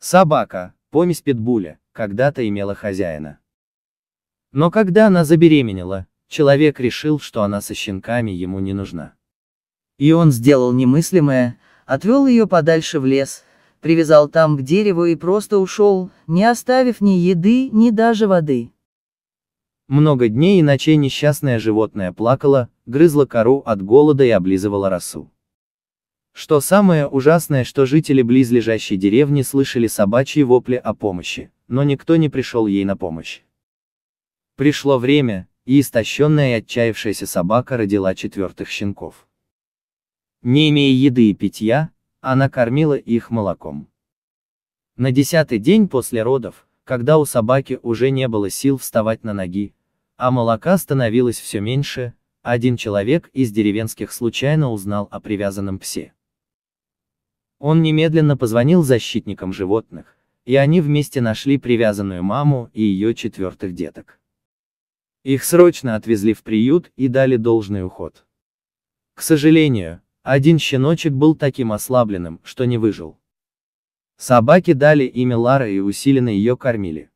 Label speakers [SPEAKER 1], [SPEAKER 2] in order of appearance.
[SPEAKER 1] Собака, помесь питбуля, когда-то имела хозяина. Но когда она забеременела, человек решил, что она со щенками ему не нужна. И
[SPEAKER 2] он сделал немыслимое, отвел ее подальше в лес, привязал там к дереву и просто ушел, не оставив ни еды, ни даже воды.
[SPEAKER 1] Много дней и ночей несчастное животное плакало, грызло кору от голода и облизывало росу. Что самое ужасное, что жители близлежащей деревни слышали собачьи вопли о помощи, но никто не пришел ей на помощь. Пришло время, и истощенная и отчаявшаяся собака родила четвертых щенков. Не имея еды и питья, она кормила их молоком. На десятый день после родов, когда у собаки уже не было сил вставать на ноги, а молока становилось все меньше, один человек из деревенских случайно узнал о привязанном псе. Он немедленно позвонил защитникам животных, и они вместе нашли привязанную маму и ее четвертых деток. Их срочно отвезли в приют и дали должный уход. К сожалению, один щеночек был таким ослабленным, что не выжил. Собаки дали имя Лара и усиленно ее кормили.